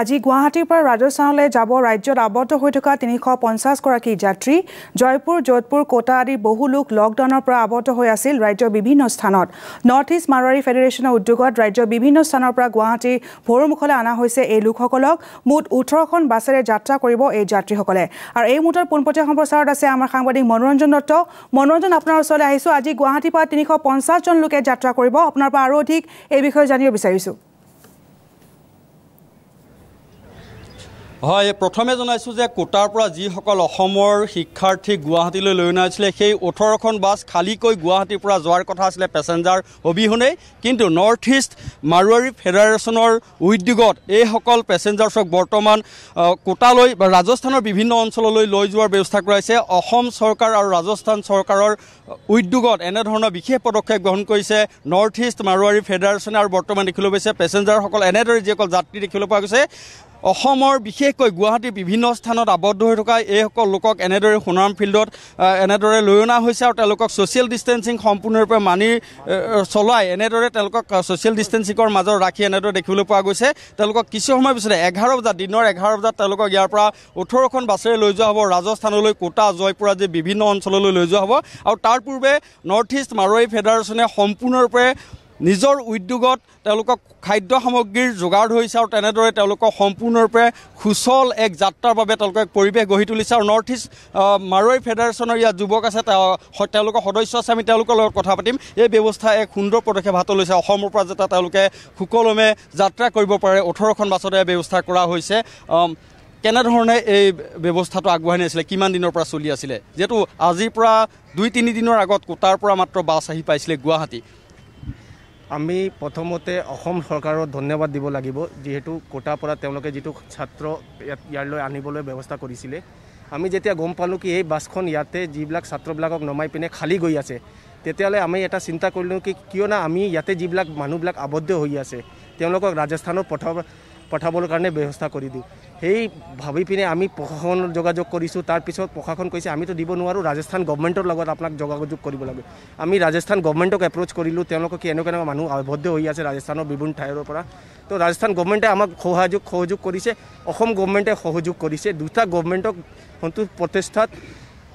আজি গুৱাহাটীৰ পৰা ৰাজস্থানলৈ যাব ৰাজ্যত আৱদ্ধ হৈ থকা তিনিশ পঞ্চাছগৰাকী যাত্ৰী জয়পুৰ যোধপুৰ কোটা আদি বহু লোক লকডাউনৰ পৰা আৱদ্ধ হৈ আছিল ৰাজ্যৰ বিভিন্ন স্থানত নৰ্থ ইষ্ট মাৰোৱাৰী ফেডাৰেশ্যনৰ উদ্যোগত ৰাজ্যৰ বিভিন্ন স্থানৰ পৰা গুৱাহাটীৰ ভৰমুখলৈ অনা হৈছে এই লোকসকলক মুঠ ওঠৰখন বাছেৰে যাত্ৰা কৰিব এই যাত্ৰীসকলে আৰু এই মুহূৰ্তত পোনপটীয়া সম্প্ৰচাৰত আছে আমাৰ সাংবাদিক মনোৰঞ্জন দত্ত মনোৰঞ্জন আপোনাৰ ওচৰলৈ আহিছোঁ আজি গুৱাহাটীৰ পৰা তিনিশ পঞ্চাছজন লোকে যাত্ৰা কৰিব আপোনাৰ পৰা আৰু অধিক এই বিষয়ে জানিব বিচাৰিছোঁ হয় প্ৰথমে জনাইছোঁ যে কোটাৰ পৰা যিসকল অসমৰ শিক্ষাৰ্থীক গুৱাহাটীলৈ লৈ অনা আনিছিলে সেই ওঠৰখন বাছ খালীকৈ গুৱাহাটীৰ পৰা যোৱাৰ কথা আছিলে পেছেঞ্জাৰ অবিহনেই কিন্তু নৰ্থ ইষ্ট মাৰোৱাৰী ফেডাৰেশ্যনৰ উদ্যোগত এইসকল পেছেঞ্জাৰ্ছক বৰ্তমান কোটালৈ বা ৰাজস্থানৰ বিভিন্ন অঞ্চললৈ লৈ যোৱাৰ ব্যৱস্থা কৰাইছে অসম চৰকাৰ আৰু ৰাজস্থান চৰকাৰৰ উদ্যোগত এনেধৰণৰ বিশেষ পদক্ষেপ গ্ৰহণ কৰিছে নৰ্থ ইষ্ট মাৰোৱাৰী ফেডাৰেশ্যনে আৰু বৰ্তমান দেখিবলৈ পাইছে পেছেঞ্জাৰসকল এনেদৰে যিসকল যাত্ৰী দেখিবলৈ পোৱা গৈছে অসমৰ বিশেষকৈ গুৱাহাটীৰ বিভিন্ন স্থানত আবদ্ধ হৈ থকা এইসকল লোকক এনেদৰে সোণাৰাম ফিল্ডত এনেদৰে লৈ অনা হৈছে আৰু তেওঁলোকক ছ'চিয়েল ডিষ্টেঞ্চিং সম্পূৰ্ণৰূপে মানি চলাই এনেদৰে তেওঁলোকক ছ'চিয়েল ডিষ্টেঞ্চিঙৰ মাজত ৰাখি এনেদৰে দেখিবলৈ পোৱা গৈছে তেওঁলোকক কিছু সময়ৰ পিছতে এঘাৰ বজাত দিনৰ এঘাৰ বজাত তেওঁলোকক ইয়াৰ পৰা ওঠৰখন বাছেৰে লৈ যোৱা হ'ব ৰাজস্থানলৈ কোটা জয়পুৰ আদি বিভিন্ন অঞ্চললৈ লৈ যোৱা হ'ব আৰু তাৰ পূৰ্বে নৰ্থ ইষ্ট মাৰোৱাৰী ফেডাৰেশ্যনে সম্পূৰ্ণৰূপে নিজৰ উদ্যোগত তেওঁলোকক খাদ্য সামগ্ৰীৰ যোগাৰ ধৰিছে আৰু তেনেদৰে তেওঁলোকক সম্পূৰ্ণৰূপে সুচল এক যাত্ৰাৰ বাবে তেওঁলোকে এক পৰিৱেশ গঢ়ি তুলিছে আৰু নৰ্থ ইষ্ট মাৰোৱাৰী ফেডাৰেশ্যনৰ ইয়াত যুৱক আছে তেওঁলোকৰ সদস্য আছে আমি তেওঁলোকৰ লগত কথা পাতিম এই ব্যৱস্থা এক সুন্দৰ পদক্ষেপ হাতত লৈছে অসমৰ পৰা যাতে তেওঁলোকে সুকলমে যাত্ৰা কৰিব পাৰে ওঠৰখন বাছতে ব্যৱস্থা কৰা হৈছে কেনেধৰণে এই ব্যৱস্থাটো আগবঢ়াই নিছিলে কিমান দিনৰ পৰা চলি আছিলে যিহেতু আজিৰ পৰা দুই তিনিদিনৰ আগত কোটাৰ পৰা মাত্ৰ বাছ আহি পাইছিলে গুৱাহাটী আমি প্ৰথমতে অসম চৰকাৰক ধন্যবাদ দিব লাগিব যিহেতু কোটাৰ পৰা তেওঁলোকে যিটো ছাত্ৰ ইয়াত ইয়ালৈ আনিবলৈ ব্যৱস্থা কৰিছিলে আমি যেতিয়া গম পালোঁ কি এই বাছখন ইয়াতে যিবিলাক ছাত্ৰবিলাকক নমাই পিনে খালী গৈ আছে তেতিয়াহ'লে আমি এটা চিন্তা কৰিলোঁ কি কিয় না আমি ইয়াতে যিবিলাক মানুহবিলাক আৱদ্ধ হৈ আছে তেওঁলোকক ৰাজস্থানত পঠাব পঠাবৰ কাৰণে ব্যৱস্থা কৰি দিওঁ সেই ভাবি পিনে আমি প্ৰশাসনৰ যোগাযোগ কৰিছোঁ তাৰপিছত প্ৰশাসন কৈছে আমিতো দিব নোৱাৰোঁ ৰাজস্থান গভমেণ্টৰ লগত আপোনাক যোগাযোগ কৰিব লাগে আমি ৰাজস্থান গভমেণ্টক এপ্ৰ'চ কৰিলোঁ তেওঁলোকক কি এনেকুৱা এনেকুৱা মানুহ আৱদ্ধ হৈ আছে ৰাজস্থানৰ বিভিন্ন ঠাইৰ পৰা তো ৰাজস্থান গভমেণ্টে আমাক সহযোগ সহযোগ কৰিছে অসম গভমেণ্টে সহযোগ কৰিছে দুটা গভমেণ্টক সন্তু প্ৰতিষ্ঠাত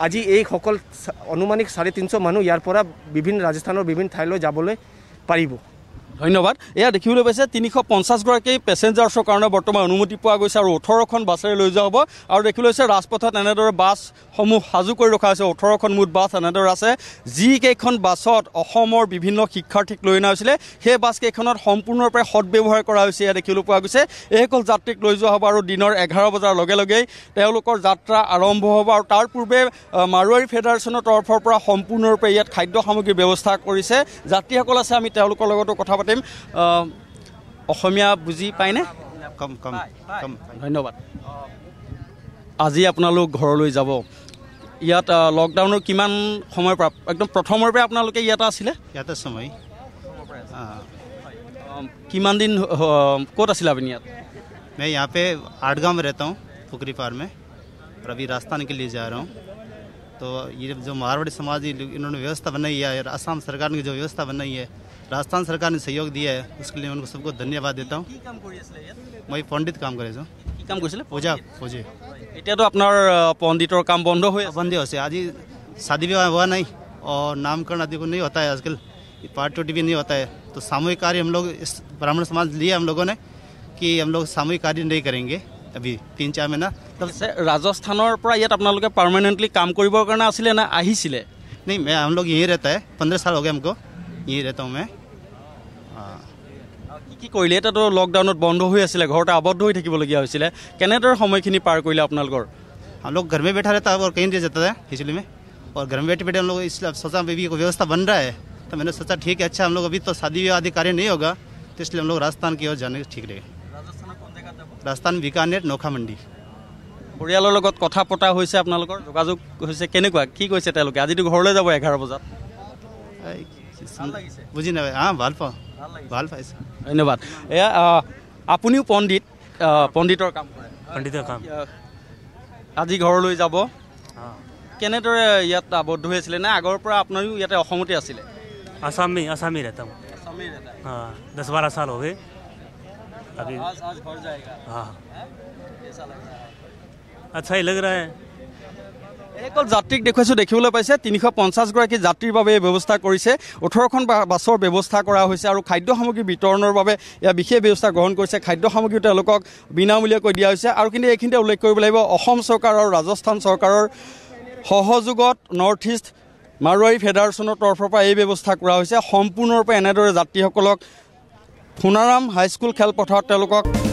আজি এইসকল অনুমানিক চাৰে তিনিশ মানুহ ইয়াৰ পৰা বিভিন্ন ৰাজস্থানৰ বিভিন্ন ঠাইলৈ যাবলৈ পাৰিব ধন্যবাদ এয়া দেখিবলৈ পাইছে তিনিশ পঞ্চাছগৰাকী পেছেঞ্জাৰ্ছৰ কাৰণে বৰ্তমান অনুমতি পোৱা গৈছে আৰু ওঠৰখন বাছেৰে লৈ যোৱা হ'ব আৰু দেখিবলৈ পাইছে ৰাজপথত এনেদৰে বাছসমূহ সাজু কৰি ৰখা হৈছে ওঠৰখন মুঠ বাছ এনেদৰে আছে যিকেইখন বাছত অসমৰ বিভিন্ন শিক্ষাৰ্থীক লৈ অনা হৈছিলে সেই বাছকেইখনত সম্পূৰ্ণৰূপে সদব্যৱহাৰ কৰা হৈছে এয়া দেখিবলৈ পোৱা গৈছে এইসকল যাত্ৰীক লৈ যোৱা হ'ব আৰু দিনৰ এঘাৰ বজাৰ লগে লগেই তেওঁলোকৰ যাত্ৰা আৰম্ভ হ'ব আৰু তাৰ পূৰ্বে মাৰোৱাৰী ফেডাৰেশ্যনৰ তৰফৰ পৰা সম্পূৰ্ণৰূপে ইয়াত খাদ্য সামগ্ৰীৰ ব্যৱস্থা কৰিছে যাত্ৰীসকল আছে আমি তেওঁলোকৰ লগতো কথা পাতিম टाइम बुझी पाए कम कम कम धन्यवाद आज आपन लोग घर ले जा लकडाउन कि समय एकदम प्रथम इतना समय कि दिन कल मैं यहाँ पे आठगाम रहता हूँ पुखरी पार में और अभी रास्ता के लिए जा रहा हूँ तो ये जो मारवाड़ी समाज इन्होंने व्यवस्था बनाई है और सरकार ने जो व्यवस्था बनाई है राजस्थान सरकार ने सहयोग दिया है उसके लिए उनको सबको धन्यवाद देता हूँ मैं पंडित काम करे কি काम কৰিছিলে পূজা পূজি এতিয়াতো আপোনাৰ পণ্ডিতৰ কাম বন্ধ হৈ বন্ধ शादी विवाह हुआ नहीं और नामकरण आदि को नहीं होता है आजकल पार्ट टूटी भी नहीं होता है तो सामूहिक कार्य हम लोग इस ब्राह्मण समाज लिया हम लोगों ने कि हम लोग सामूहिक कार्य नहीं करेंगे अभी तीन चार महीना तब मतलब से राजस्थान पर ये अपना परमानेंटली काम करना आसे ना आही सिले नहीं मैं हम लोग यहीं रहता है पंद्रह साल हो गए हमको यहीं रहता हूँ मैं কি কৰিলে এতিয়াতো লকডাউনত বন্ধ হৈ আছিলে ঘৰতে আবদ্ধ হৈ থাকিবলগীয়া হৈছিলে কেনেদৰে সময়খিনি পাৰ কৰিলে আপোনালোকৰ হলক ঘৰ মে বেঠা ৰেতা কেই দিয়ে যেতিয়া সিছিলো মে আৰু ঘৰ মে বেঠে বেঠে সচা বেবি ব্যৱস্থা বন ৰা তো মানে সচা ঠিক আছে হলক অভি তো শাদী বিবাহ আদি কাৰ্য নাই হোগা তেতিয়া হলক ৰাজস্থান কি জানে ঠিক ৰে ৰাজস্থান বিকানেৰ নখা মণ্ডি পৰিয়ালৰ লগত কথা পতা হৈছে আপোনালোকৰ যোগাযোগ হৈছে কেনেকুৱা কি কৈছে তেওঁলোকে আজিতো ঘৰলৈ যাব এঘাৰ বজাত বুজি নাপায় ভাল পাওঁ ভাল ফয়সা ইন বাদ ইয়া আপুনিও পন্ডিত পন্ডিতৰ কাম কৰে পন্ডিতৰ কাম আজি ঘৰ লৈ যাব কেনেত ইয়া আৱদ্ধ হৈছিল না আগৰ পৰা আপোনৰো ইয়াতে অসমতি আছিল অসমী অসমীৰে তা অসমীৰে হ্যাঁ 10 12 বছৰ হ'ব আজি আজ পৰ যাবা হ্যাঁ এসা লাগা আছে আচ্ছা ই লাগা আছে এক যাত্ৰীক দেখুৱাইছোঁ দেখিবলৈ পাইছে তিনিশ পঞ্চাছগৰাকী যাত্ৰীৰ বাবে এই ব্যৱস্থা কৰিছে ওঠৰখন বাছৰ ব্যৱস্থা কৰা হৈছে আৰু খাদ্য সামগ্ৰী বিতৰণৰ বাবে ইয়াৰ বিশেষ ব্যৱস্থা গ্ৰহণ কৰিছে খাদ্য সামগ্ৰীও তেওঁলোকক বিনামূলীয়াকৈ দিয়া হৈছে আৰু কিন্তু এইখিনিতে উল্লেখ কৰিব লাগিব অসম চৰকাৰ আৰু ৰাজস্থান চৰকাৰৰ সহযোগত নৰ্থ ইষ্ট মাৰোৱাৰী ফেডাৰেশ্যনৰ তৰফৰ পৰা এই ব্যৱস্থা কৰা হৈছে সম্পূৰ্ণৰূপে এনেদৰে যাত্ৰীসকলক সোণাৰাম হাইস্কুল খেলপথাৰত তেওঁলোকক